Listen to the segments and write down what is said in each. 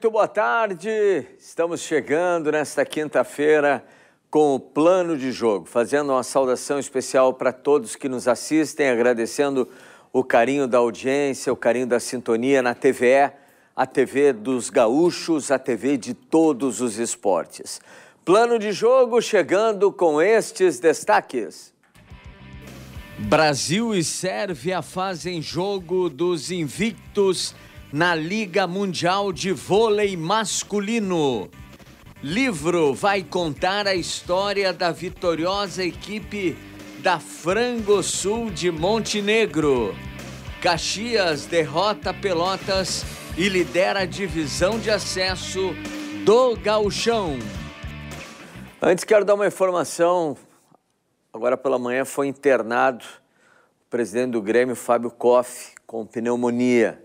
muito boa tarde. Estamos chegando nesta quinta-feira com o plano de jogo, fazendo uma saudação especial para todos que nos assistem, agradecendo o carinho da audiência, o carinho da sintonia na TVE, a TV dos gaúchos, a TV de todos os esportes. Plano de jogo chegando com estes destaques. Brasil e Sérvia fazem jogo dos invictos na Liga Mundial de Vôlei Masculino. Livro vai contar a história da vitoriosa equipe da Frango Sul de Montenegro. Caxias derrota Pelotas e lidera a divisão de acesso do Gauchão. Antes quero dar uma informação. Agora pela manhã foi internado o presidente do Grêmio, Fábio Koff, com pneumonia.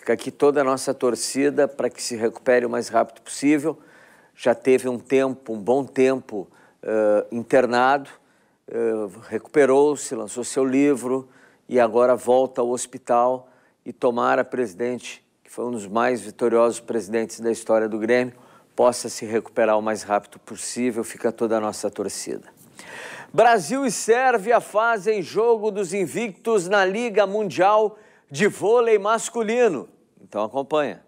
Fica aqui toda a nossa torcida para que se recupere o mais rápido possível. Já teve um tempo, um bom tempo, uh, internado, uh, recuperou-se, lançou seu livro e agora volta ao hospital e tomara, presidente, que foi um dos mais vitoriosos presidentes da história do Grêmio, possa se recuperar o mais rápido possível. Fica toda a nossa torcida. Brasil e Sérvia fazem jogo dos invictos na Liga Mundial de vôlei masculino. Então acompanha.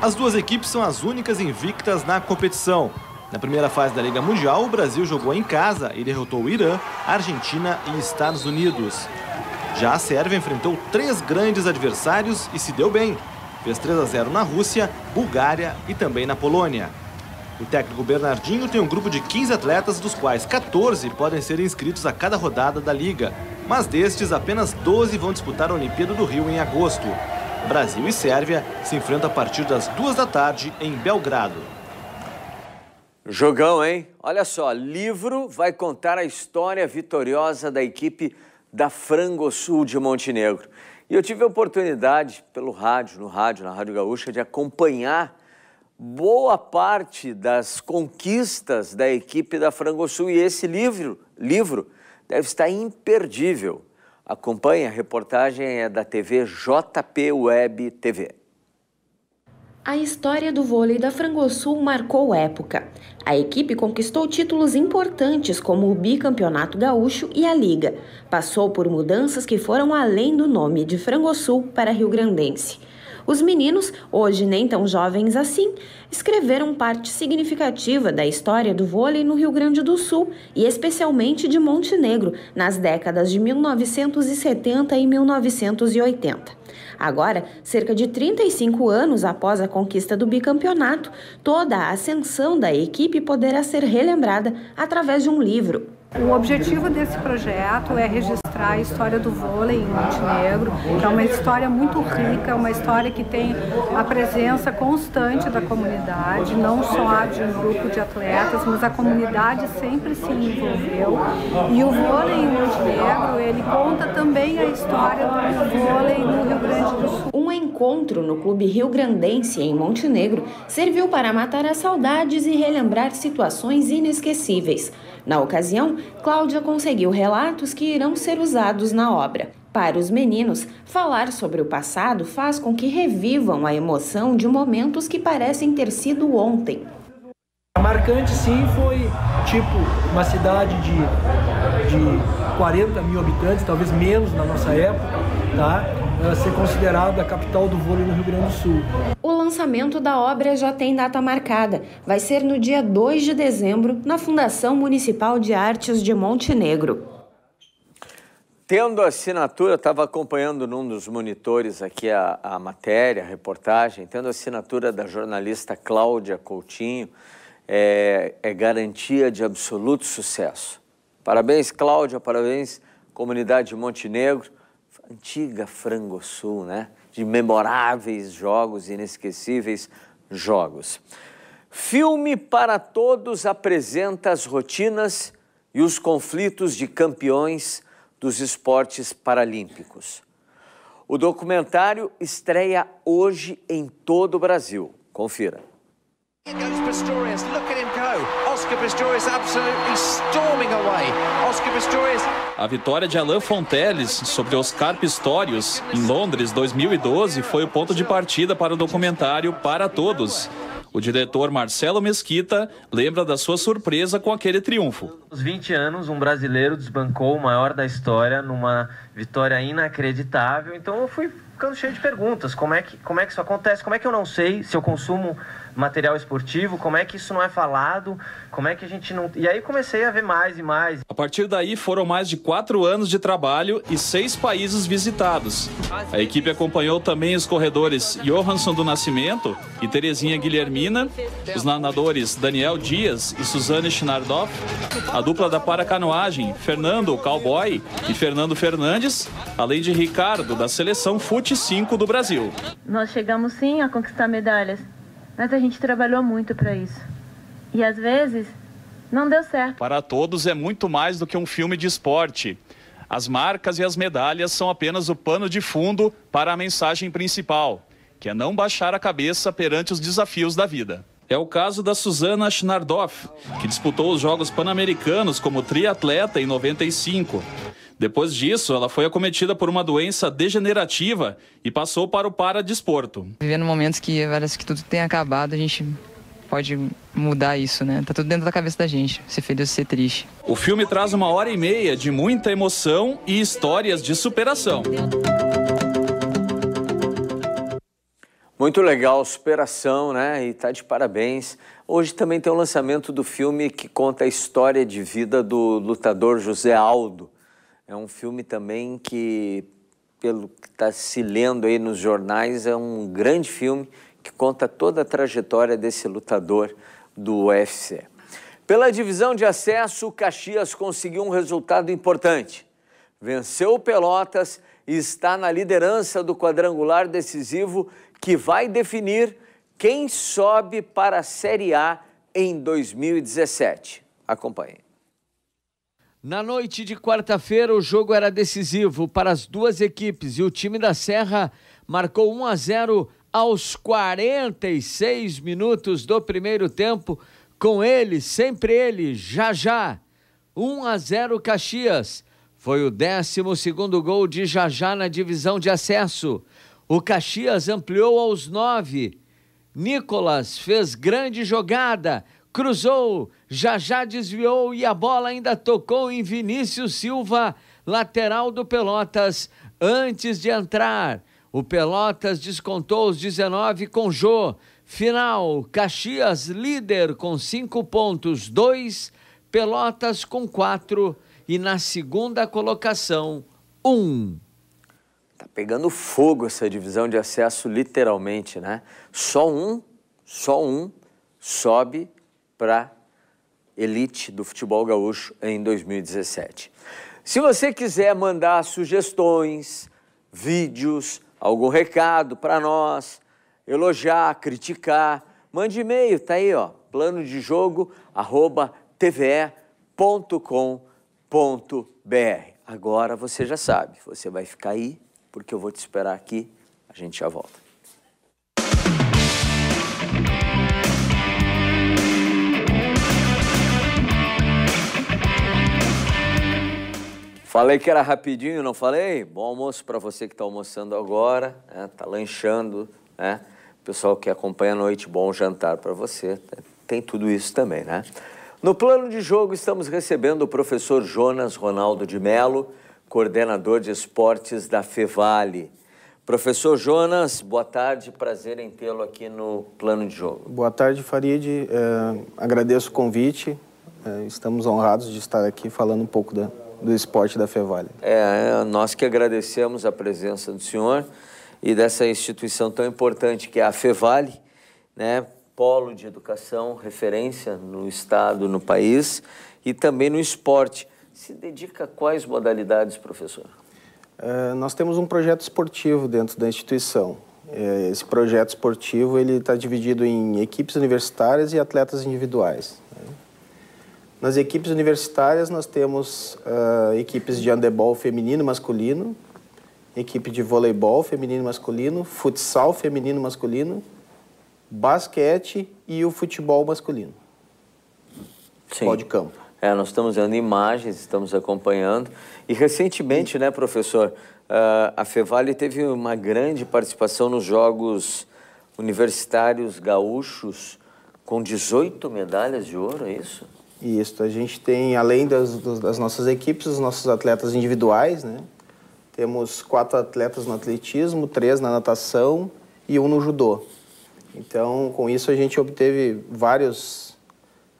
As duas equipes são as únicas invictas na competição. Na primeira fase da Liga Mundial, o Brasil jogou em casa e derrotou o Irã, Argentina e Estados Unidos. Já a Sérvia enfrentou três grandes adversários e se deu bem. Fez 3 a 0 na Rússia, Bulgária e também na Polônia. O técnico Bernardinho tem um grupo de 15 atletas, dos quais 14 podem ser inscritos a cada rodada da Liga. Mas destes, apenas 12 vão disputar a Olimpíada do Rio em agosto. Brasil e Sérvia se enfrentam a partir das duas da tarde em Belgrado. Jogão, hein? Olha só, livro vai contar a história vitoriosa da equipe da Frango Sul de Montenegro. E eu tive a oportunidade, pelo rádio, no rádio, na Rádio Gaúcha, de acompanhar boa parte das conquistas da equipe da Frangosul e esse livro, livro deve estar imperdível. Acompanhe a reportagem é da TV JP Web TV. A história do vôlei da Frangosul marcou época. A equipe conquistou títulos importantes como o bicampeonato gaúcho e a liga. Passou por mudanças que foram além do nome de Frangosul para Rio Grandense. Os meninos, hoje nem tão jovens assim, escreveram parte significativa da história do vôlei no Rio Grande do Sul e especialmente de Montenegro nas décadas de 1970 e 1980. Agora, cerca de 35 anos após a conquista do bicampeonato, toda a ascensão da equipe poderá ser relembrada através de um livro. O objetivo desse projeto é registrar a história do vôlei em Montenegro, que é uma história muito rica, uma história que tem a presença constante da comunidade, não só de um grupo de atletas, mas a comunidade sempre se envolveu. E o vôlei em Montenegro, ele conta também a história do vôlei no Rio Grande do Sul um encontro no Clube Rio Grandense, em Montenegro, serviu para matar as saudades e relembrar situações inesquecíveis. Na ocasião, Cláudia conseguiu relatos que irão ser usados na obra. Para os meninos, falar sobre o passado faz com que revivam a emoção de momentos que parecem ter sido ontem. Marcante, sim, foi tipo uma cidade de, de 40 mil habitantes, talvez menos na nossa época, tá? É, ser considerada a capital do vôlei no Rio Grande do Sul. O lançamento da obra já tem data marcada. Vai ser no dia 2 de dezembro, na Fundação Municipal de Artes de Montenegro. Tendo a assinatura, estava acompanhando num dos monitores aqui a, a matéria, a reportagem, tendo a assinatura da jornalista Cláudia Coutinho, é, é garantia de absoluto sucesso. Parabéns, Cláudia, parabéns, comunidade de Montenegro antiga Frango Sul, né? De memoráveis jogos, inesquecíveis jogos. Filme para Todos apresenta as rotinas e os conflitos de campeões dos esportes paralímpicos. O documentário estreia hoje em todo o Brasil. Confira. Here goes Pistorius. Look at him go. Oscar Pistorius absolutely storming away. Oscar Pistorius. A vitória de Alain Fonteles sobre Oscar Pistorius em Londres 2012 foi o ponto de partida para o documentário Para Todos. O diretor Marcelo Mesquita lembra da sua surpresa com aquele triunfo. Aos 20 anos, um brasileiro desbancou o maior da história numa vitória inacreditável. Então eu fui ficando cheio de perguntas. Como é que, como é que isso acontece? Como é que eu não sei se eu consumo material esportivo, como é que isso não é falado, como é que a gente não. E aí comecei a ver mais e mais. A partir daí foram mais de quatro anos de trabalho e seis países visitados. A equipe acompanhou também os corredores Johansson do Nascimento e Terezinha Guilhermina, os nadadores Daniel Dias e Suzane Schnardoff, a dupla da paracanoagem Fernando Cowboy e Fernando Fernandes, além de Ricardo da seleção Fute 5 do Brasil. Nós chegamos sim a conquistar medalhas mas a gente trabalhou muito para isso. E às vezes não deu certo. Para todos é muito mais do que um filme de esporte. As marcas e as medalhas são apenas o pano de fundo para a mensagem principal, que é não baixar a cabeça perante os desafios da vida. É o caso da Suzana Schnardoff, que disputou os Jogos Pan-Americanos como triatleta em 95. Depois disso, ela foi acometida por uma doença degenerativa e passou para o paradesporto. Vivendo momentos que parece que tudo tem acabado, a gente pode mudar isso, né? Tá tudo dentro da cabeça da gente, ser feliz ou ser triste. O filme traz uma hora e meia de muita emoção e histórias de superação. Muito legal, superação, né? E tá de parabéns. Hoje também tem o lançamento do filme que conta a história de vida do lutador José Aldo. É um filme também que, pelo que está se lendo aí nos jornais, é um grande filme que conta toda a trajetória desse lutador do UFC. Pela divisão de acesso, o Caxias conseguiu um resultado importante. Venceu o Pelotas e está na liderança do quadrangular decisivo que vai definir quem sobe para a Série A em 2017. Acompanhe. Na noite de quarta-feira, o jogo era decisivo para as duas equipes e o time da Serra marcou 1 a 0 aos 46 minutos do primeiro tempo. Com ele, sempre ele, já já. 1 a 0 Caxias. Foi o 12 gol de Jajá na divisão de acesso. O Caxias ampliou aos 9. Nicolas fez grande jogada cruzou, já já desviou e a bola ainda tocou em Vinícius Silva, lateral do Pelotas, antes de entrar. O Pelotas descontou os 19 com Jô. Final: Caxias líder com 5 pontos, 2, Pelotas com 4 e na segunda colocação, 1. Um. Tá pegando fogo essa divisão de acesso, literalmente, né? Só um, só um sobe para elite do futebol gaúcho em 2017. Se você quiser mandar sugestões, vídeos, algum recado para nós, elogiar, criticar, mande e-mail, tá aí, ó, plano de jogo tve.com.br. Agora você já sabe, você vai ficar aí porque eu vou te esperar aqui, a gente já volta. Falei que era rapidinho, não falei? Bom almoço para você que está almoçando agora, está né? lanchando, né? Pessoal que acompanha a noite, bom jantar para você. Tem tudo isso também, né? No plano de jogo, estamos recebendo o professor Jonas Ronaldo de Melo, coordenador de esportes da Fevale. Professor Jonas, boa tarde, prazer em tê-lo aqui no plano de jogo. Boa tarde, Farid. É, agradeço o convite. É, estamos honrados de estar aqui falando um pouco da, do esporte da Fevale. É, é, nós que agradecemos a presença do senhor e dessa instituição tão importante que é a Fevale, né? Polo de educação, referência no estado, no país e também no esporte. Se dedica a quais modalidades, professor? É, nós temos um projeto esportivo dentro da instituição. É, esse projeto esportivo ele está dividido em equipes universitárias e atletas individuais. Nas equipes universitárias, nós temos uh, equipes de handebol feminino e masculino, equipe de voleibol feminino e masculino, futsal feminino e masculino, basquete e o futebol masculino. Sim. Futebol de campo. É, nós estamos vendo imagens, estamos acompanhando. E recentemente, Sim. né, professor, uh, a Fevale teve uma grande participação nos Jogos Universitários Gaúchos, com 18 medalhas de ouro, é isso? Isso, a gente tem, além das, das nossas equipes, os nossos atletas individuais, né? Temos quatro atletas no atletismo, três na natação e um no judô. Então, com isso, a gente obteve vários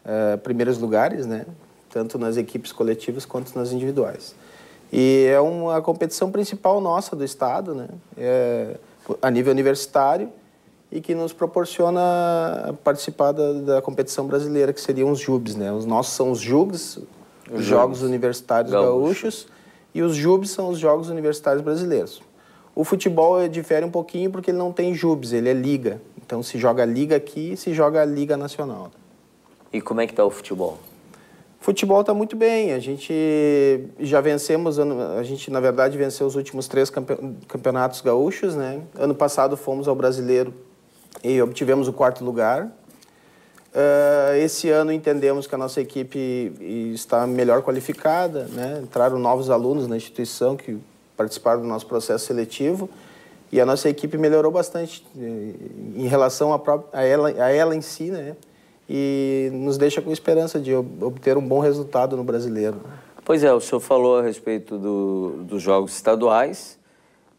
uh, primeiros lugares, né? Tanto nas equipes coletivas quanto nas individuais. E é uma competição principal nossa do estado, né? É, a nível universitário e que nos proporciona participar da, da competição brasileira, que seriam os JUBs. Né? Os nossos são os JUBs, os Jogos Universitários Gaúcho. Gaúchos, e os JUBs são os Jogos Universitários Brasileiros. O futebol eh, difere um pouquinho porque ele não tem JUBs, ele é liga. Então se joga liga aqui, se joga liga nacional. E como é que está o futebol? Futebol está muito bem. A gente já vencemos, a gente na verdade venceu os últimos três campeonatos gaúchos, né? Ano passado fomos ao brasileiro e obtivemos o quarto lugar. Uh, esse ano entendemos que a nossa equipe está melhor qualificada, né? entraram novos alunos na instituição que participaram do nosso processo seletivo e a nossa equipe melhorou bastante eh, em relação a, própria, a, ela, a ela em si, né? e nos deixa com esperança de obter um bom resultado no brasileiro. Pois é, o senhor falou a respeito do, dos jogos estaduais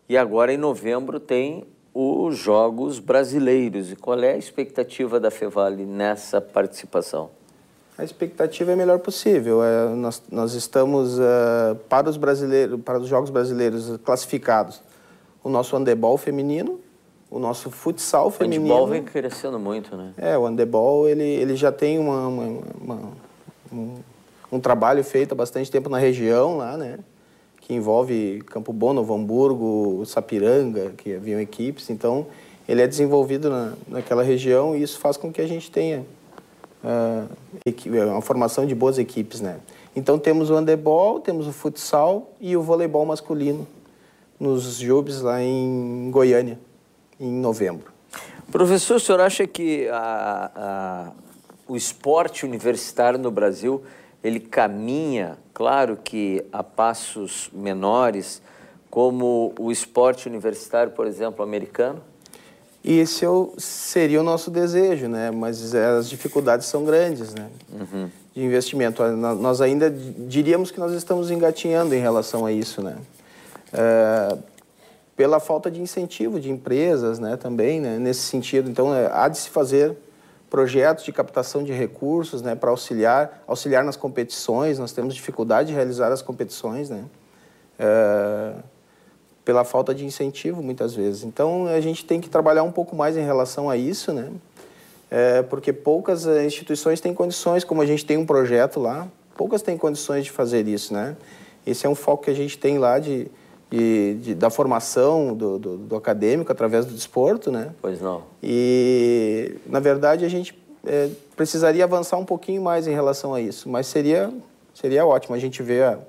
e agora em novembro tem os Jogos Brasileiros. E qual é a expectativa da Fevale nessa participação? A expectativa é a melhor possível. É, nós, nós, estamos uh, para os brasileiros, para os Jogos Brasileiros classificados. O nosso handebol feminino, o nosso futsal feminino. O handebol vem crescendo muito, né? É, o handebol ele, ele já tem uma, uma, uma um, um trabalho feito há bastante tempo na região lá, né? que envolve Campo Bom, Novo Hamburgo, Sapiranga, que haviam equipes. Então, ele é desenvolvido na, naquela região e isso faz com que a gente tenha uh, ah, é a formação de boas equipes, né? Então, temos o handebol, temos o futsal e o voleibol masculino nos Jubes lá em Goiânia, em novembro. Professor, o senhor acha que a, a, o esporte universitário no Brasil ele caminha, claro que a passos menores, como o esporte universitário, por exemplo, americano? E esse é o, seria o nosso desejo, né? Mas é, as dificuldades são grandes, né? Uhum. De investimento. Ah, nós ainda diríamos que nós estamos engatinhando em relação a isso, né? É, pela falta de incentivo de empresas, né? Também, né? Nesse sentido, então é, há de se fazer projetos de captação de recursos né, para auxiliar, auxiliar nas competições. Nós temos dificuldade de realizar as competições né, é, pela falta de incentivo, muitas vezes. Então, a gente tem que trabalhar um pouco mais em relação a isso, né, é, porque poucas eh, instituições têm condições, como a gente tem um projeto lá, poucas têm condições de fazer isso. Né? Esse é um foco que a gente tem lá de de, da formação do, do, do, acadêmico através do desporto, né? Pois não. E, na verdade, a gente é, precisaria avançar um pouquinho mais em relação a isso, mas seria, seria ótimo. A gente vê a,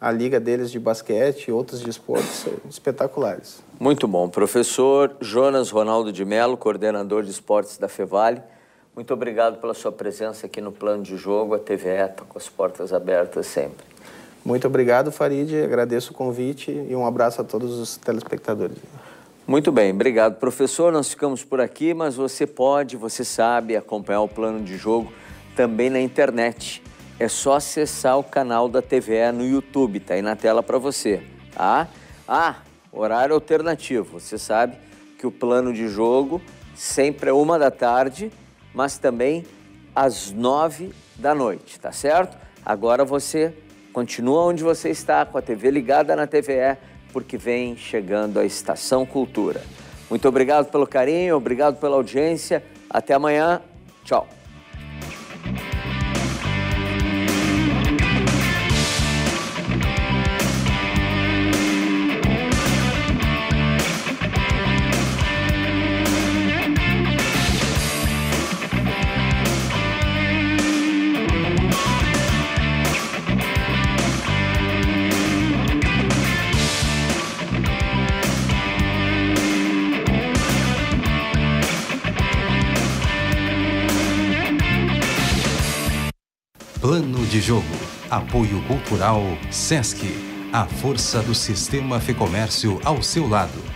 a liga deles de basquete e outros de esportes espetaculares. Muito bom. Professor Jonas Ronaldo de Mello, coordenador de esportes da Fevale, muito obrigado pela sua presença aqui no Plano de Jogo. A TV está com as portas abertas sempre. Muito obrigado, Farid. Agradeço o convite e um abraço a todos os telespectadores. Muito bem, obrigado, professor. Nós ficamos por aqui, mas você pode, você sabe, acompanhar o plano de jogo também na internet. É só acessar o canal da TVE no YouTube, tá aí na tela para você, tá? Ah, horário alternativo. Você sabe que o plano de jogo sempre é uma da tarde, mas também às nove da noite, tá certo? Agora você Continua onde você está, com a TV ligada na TVE, porque vem chegando a Estação Cultura. Muito obrigado pelo carinho, obrigado pela audiência. Até amanhã. Tchau. de Jogo. Apoio Cultural Sesc. A força do sistema Fecomércio ao seu lado.